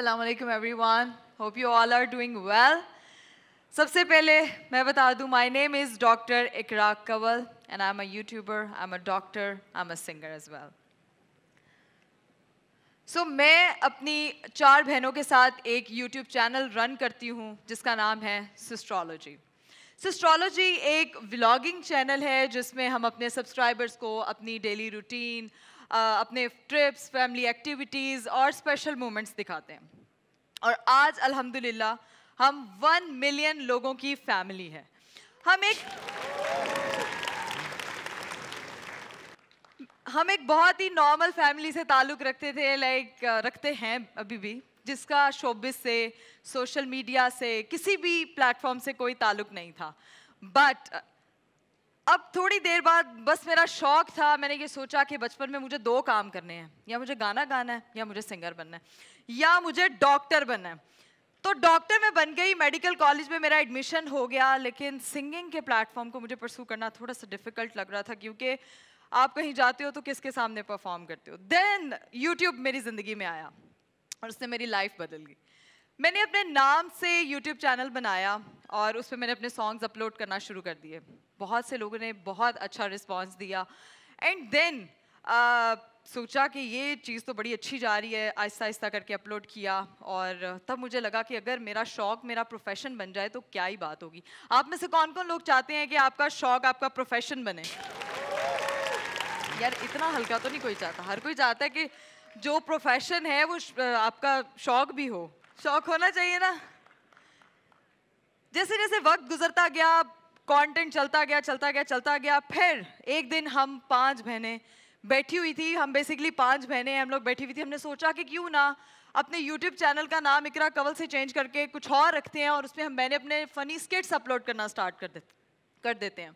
Assalamualaikum everyone. Hope you all are doing well. सबसे पहले मैं बता दूँ my name is doctor Ikrak Kanwal and I am a YouTuber I am a doctor I am a singer as well so मैं अपनी चार बहनों के साथ एक यूट्यूब चैनल रन करती हूँ जिसका नाम है सिस्ट्रोलॉजी सिस्ट्रोलॉजी एक व्लॉगिंग चैनल है जिसमें हम अपने सब्सक्राइबर्स को अपनी डेली रूटीन अपने ट्रिप्स फैमिली एक्टिविटीज़ और स्पेशल मोमेंट्स दिखाते हैं और आज अल्हम्दुलिल्लाह हम वन मिलियन लोगों की फैमिली है हम एक हम एक बहुत ही नॉर्मल फैमिली से ताल्लुक़ रखते थे लाइक रखते हैं अभी भी जिसका शोबिस से सोशल मीडिया से किसी भी प्लेटफॉर्म से कोई ताल्लुक़ नहीं था बट अब थोड़ी देर बाद बस मेरा शौक था मैंने ये सोचा कि बचपन में मुझे दो काम करने हैं या मुझे गाना गाना है या मुझे सिंगर बनना है या मुझे डॉक्टर बनना है तो डॉक्टर में बन गई मेडिकल कॉलेज में मेरा एडमिशन हो गया लेकिन सिंगिंग के प्लेटफॉर्म को मुझे परसू करना थोड़ा सा डिफिकल्ट लग रहा था क्योंकि आप कहीं जाते हो तो किसके सामने परफॉर्म करते हो देन यूट्यूब मेरी ज़िंदगी में आया और उसने मेरी लाइफ बदल गई मैंने अपने नाम से यूट्यूब चैनल बनाया और उस पर मैंने अपने सॉन्ग्स अपलोड करना शुरू कर दिए बहुत से लोगों ने बहुत अच्छा रिस्पॉन्स दिया एंड देन uh, सोचा कि ये चीज़ तो बड़ी अच्छी जा रही है आहिस्ता आहिस्ता करके अपलोड किया और तब मुझे लगा कि अगर मेरा शौक़ मेरा प्रोफेशन बन जाए तो क्या ही बात होगी आप में से कौन कौन लोग चाहते हैं कि आपका शौक़ आपका प्रोफेशन बने यार इतना हल्का तो नहीं कोई चाहता हर कोई चाहता है कि जो प्रोफेशन है वो आपका शौक़ भी हो शौक़ होना चाहिए ना जैसे जैसे वक्त गुजरता गया कंटेंट चलता गया चलता गया चलता गया फिर एक दिन हम पांच बहनें बैठी हुई थी हम बेसिकली पांच बहनें हम लोग बैठी हुई थी हमने सोचा कि क्यों ना अपने YouTube चैनल का नाम इकरा कवल से चेंज करके कुछ और रखते हैं और उसमें हम मैंने अपने फ़नी स्किट्स अपलोड करना स्टार्ट कर दे कर देते हैं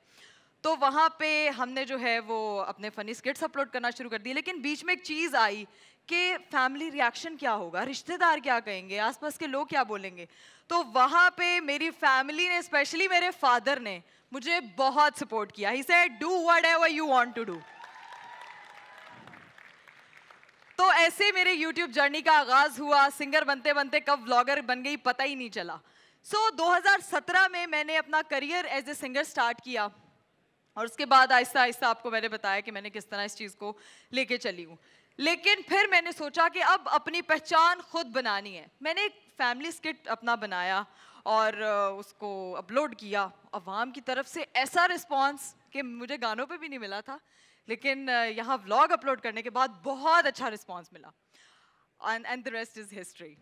तो वहाँ पे हमने जो है वो अपने फ़नी स्किट्स अपलोड करना शुरू कर दिए लेकिन बीच में एक चीज़ आई कि फैमिली रिएक्शन क्या होगा रिश्तेदार क्या कहेंगे आसपास के लोग क्या बोलेंगे तो वहाँ पे मेरी फैमिली ने स्पेशली मेरे फादर ने मुझे बहुत सपोर्ट किया ही से do whatever you want to do तो ऐसे मेरे यूट्यूब जर्नी का आगाज़ हुआ सिंगर बनते बनते कब व्लॉगर बन गई पता ही नहीं चला सो so, 2017 में मैंने अपना career as a singer start किया और उसके बाद आहिस्ता आहिस्ता आपको मैंने बताया कि मैंने किस तरह इस चीज़ को लेके चली हूँ लेकिन फिर मैंने सोचा कि अब अपनी पहचान खुद बनानी है मैंने एक फैमिली स्किट अपना बनाया और उसको अपलोड किया अवाम की तरफ से ऐसा रिस्पांस कि मुझे गानों पे भी नहीं मिला था लेकिन यहाँ व्लॉग अपलोड करने के बाद बहुत अच्छा रिस्पांस मिला and the rest is history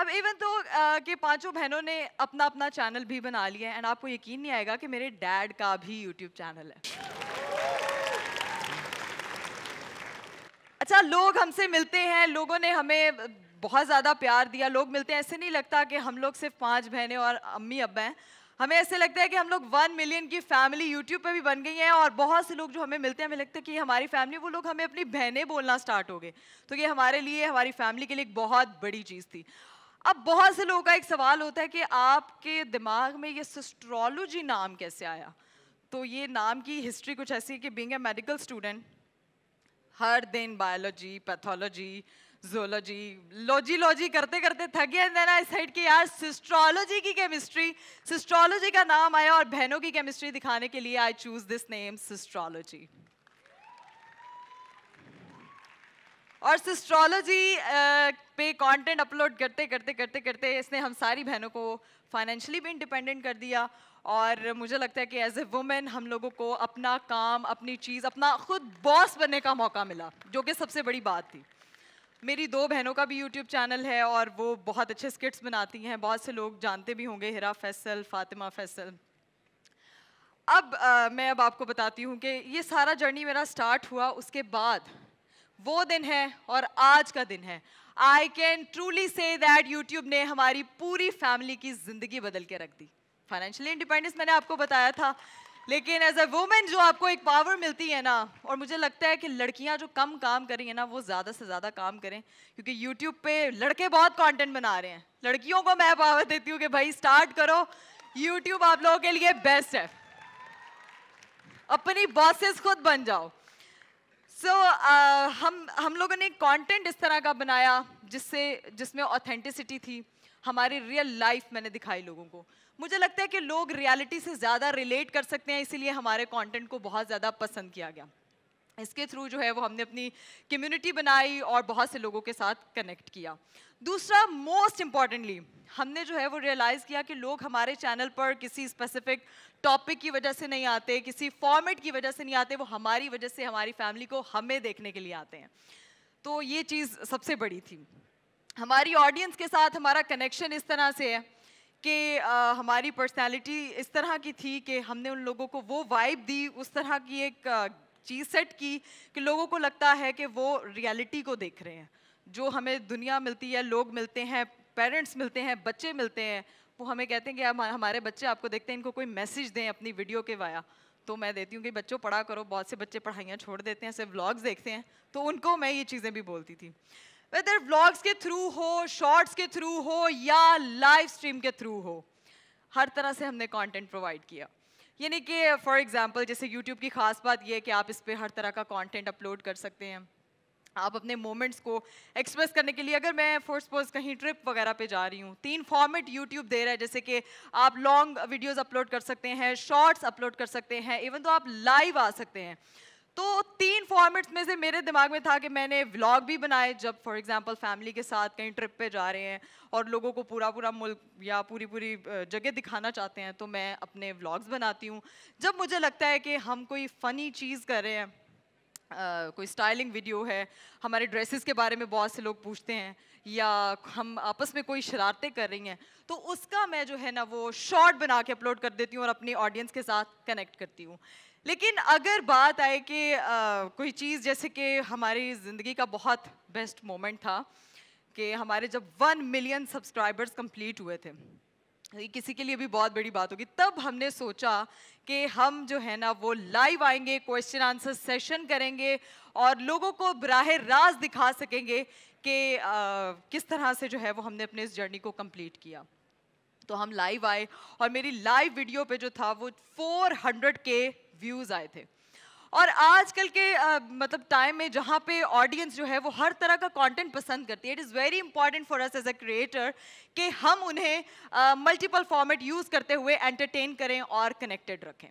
अब इवन तो कि पांचों बहनों ने अपना अपना चैनल भी बना लिया एंड आपको यकीन नहीं आएगा कि मेरे डैड का भी यूट्यूब चैनल है अच्छा लोग हमसे मिलते हैं लोगों ने हमें बहुत ज़्यादा प्यार दिया लोग मिलते हैं ऐसे नहीं लगता कि हम लोग सिर्फ पांच बहनें और अम्मी अब्बा हैं हमें ऐसे लगता है कि हम लोग वन मिलियन की फैमिली यूट्यूब पे भी बन गई हैं और बहुत से लोग जो हमें मिलते हैं हमें लगता है कि हमारी फैमिली वो लोग हमें अपनी बहनें बोलना स्टार्ट हो गए तो ये हमारे लिए हमारी फैमिली के लिए एक बहुत बड़ी चीज़ थी अब बहुत से लोगों का एक सवाल होता है कि आपके दिमाग में ये सिस्ट्रोलॉजी नाम कैसे आया तो ये नाम की हिस्ट्री कुछ ऐसी है कि बींग ए मेडिकल स्टूडेंट हर दिन biology pathology zoology logy logy करते करते थक गया देन आई साइड कि यार सिस्ट्रोलॉजी की केमिस्ट्री सिस्ट्रोलॉजी का नाम आया और बहनों की केमिस्ट्री दिखाने के लिए I choose this name sistrology और सिस्ट्रोलॉजी uh, पे कंटेंट अपलोड करते करते करते करते इसने हम सारी बहनों को फाइनेंशियली भी इंडिपेंडेंट कर दिया और मुझे लगता है कि एज ए वुमेन हम लोगों को अपना काम अपनी चीज़ अपना खुद बॉस बनने का मौका मिला जो कि सबसे बड़ी बात थी मेरी दो बहनों का भी यूट्यूब चैनल है और वो बहुत अच्छे स्किट्स बनाती हैं बहुत से लोग जानते भी होंगे हिरा फैसल फातिमा फैसल अब आ, मैं अब आपको बताती हूँ कि ये सारा जर्नी मेरा स्टार्ट हुआ उसके बाद वो दिन है और आज का दिन है I can truly say that YouTube ने हमारी पूरी फैमिली की ज़िंदगी बदल के रख दी फाइनेंशियली इंडिपेंडेंस मैंने आपको बताया था लेकिन एज अ वुमेन जो आपको एक पावर मिलती है ना और मुझे लगता है कि लड़कियां जो कम काम हैं ना वो ज़्यादा से ज़्यादा काम करें क्योंकि यूट्यूब पे लड़के बहुत कंटेंट बना रहे हैं लड़कियों को मैं पावर देती हूँ कि भाई स्टार्ट करो यूट्यूब आप लोगों के लिए बेस्ट है अपनी बॉसेस खुद बन जाओ सो so, uh, हम हम लोगों ने कॉन्टेंट इस तरह का बनाया जिससे जिसमें ऑथेंटिसिटी थी हमारी रियल लाइफ मैंने दिखाई लोगों को मुझे लगता है कि लोग रियलिटी से ज़्यादा रिलेट कर सकते हैं इसीलिए हमारे कंटेंट को बहुत ज़्यादा पसंद किया गया इसके थ्रू जो है वो हमने अपनी कम्युनिटी बनाई और बहुत से लोगों के साथ कनेक्ट किया दूसरा मोस्ट इम्पॉर्टेंटली हमने जो है वो रियलाइज़ किया कि लोग हमारे चैनल पर किसी स्पेसिफिक टॉपिक की वजह से नहीं आते किसी फॉर्मेट की वजह से नहीं आते वो हमारी वजह से हमारी फैमिली को हमें देखने के लिए आते हैं तो ये चीज़ सबसे बड़ी थी हमारी ऑडियंस के साथ हमारा कनेक्शन इस तरह से है कि हमारी पर्सनालिटी इस तरह की थी कि हमने उन लोगों को वो वाइब दी उस तरह की एक चीज़ सेट की कि लोगों को लगता है कि वो रियलिटी को देख रहे हैं जो हमें दुनिया मिलती है लोग मिलते हैं पेरेंट्स मिलते हैं बच्चे मिलते हैं वो हमें कहते हैं कि हमारे बच्चे आपको देखते हैं इनको कोई मैसेज दें अपनी वीडियो के वाया तो मैं देती हूँ कि बच्चों पढ़ा करो बहुत से बच्चे पढ़ाइयाँ छोड़ देते हैं सिर्फ व्लॉग्स देखते हैं तो उनको मैं ये चीज़ें भी बोलती थी वेदर व्लॉग्स के थ्रू हो शॉर्ट्स के थ्रू हो या लाइव स्ट्रीम के थ्रू हो हर तरह से हमने कंटेंट प्रोवाइड किया यानी कि फॉर एग्जांपल जैसे यूट्यूब की खास बात यह है कि आप इस पर हर तरह का कंटेंट अपलोड कर सकते हैं आप अपने मोमेंट्स को एक्सप्रेस करने के लिए अगर मैं फोर सपोज कहीं ट्रिप वगैरह पे जा रही हूँ तीन फॉर्मेट यूट्यूब दे रहा है जैसे कि आप लॉन्ग वीडियोस अपलोड कर सकते हैं शॉर्ट्स अपलोड कर सकते हैं इवन तो आप लाइव आ सकते हैं तो तीन फॉर्मेट्स में से मेरे दिमाग में था कि मैंने व्लॉग भी बनाए जब फॉर एग्जांपल फैमिली के साथ कहीं ट्रिप पे जा रहे हैं और लोगों को पूरा पूरा मुल्क या पूरी पूरी जगह दिखाना चाहते हैं तो मैं अपने व्लॉग्स बनाती हूँ जब मुझे लगता है कि हम कोई फ़नी चीज़ कर रहे हैं कोई स्टाइलिंग वीडियो है हमारे ड्रेसेस के बारे में बहुत से लोग पूछते हैं या हम आपस में कोई शरारतें कर रही हैं तो उसका मैं जो है ना वो शॉर्ट बना के अपलोड कर देती हूँ और अपनी ऑडियंस के साथ कनेक्ट करती हूँ लेकिन अगर बात आए कि आ, कोई चीज़ जैसे कि हमारी ज़िंदगी का बहुत बेस्ट मोमेंट था कि हमारे जब वन मिलियन सब्सक्राइबर्स कंप्लीट हुए थे किसी के लिए भी बहुत बड़ी बात होगी तब हमने सोचा कि हम जो है ना वो लाइव आएंगे क्वेश्चन आंसर सेशन करेंगे और लोगों को बराह रास्त दिखा सकेंगे कि किस तरह से जो है वो हमने अपने इस जर्नी को कंप्लीट किया तो हम लाइव आए और मेरी लाइव वीडियो पे जो था वो 400 के व्यूज़ आए थे और आजकल के मतलब टाइम में जहाँ पे ऑडियंस जो है वो हर तरह का कंटेंट पसंद करती है it is very important for us as a creator कि हम उन्हें मल्टीपल फॉर्मेट यूज़ करते हुए एंटरटेन करें और कनेक्टेड रखें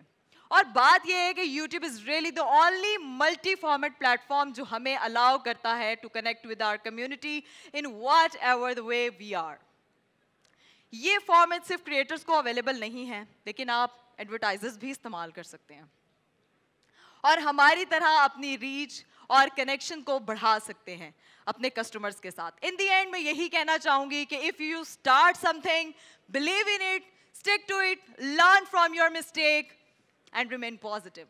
और बात यह है कि YouTube is really the only multi format platform जो हमें अलाउ करता है to connect with our community in whatever the way we are ये फॉर्मेट सिर्फ क्रिएटर्स को अवेलेबल नहीं है लेकिन आप एडवर्टाइजर्स भी इस्तेमाल कर सकते हैं और हमारी तरह अपनी रीच और कनेक्शन को बढ़ा सकते हैं अपने कस्टमर्स के साथ इन दी एंड मैं यही कहना चाहूंगी कि if you start something believe in it stick to it learn from your mistake and remain positive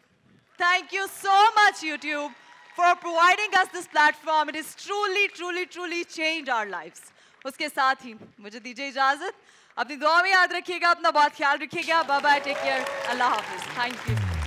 thank you so much YouTube for providing us this platform it is truly truly truly change our life उसके साथ ही मुझे दीजिए इजाजत अपनी दुआ में याद रखिएगा अपना बहुत ख्याल रखिएगा बाय बाय टेक केयर अल्लाह हाफिज थैंक यू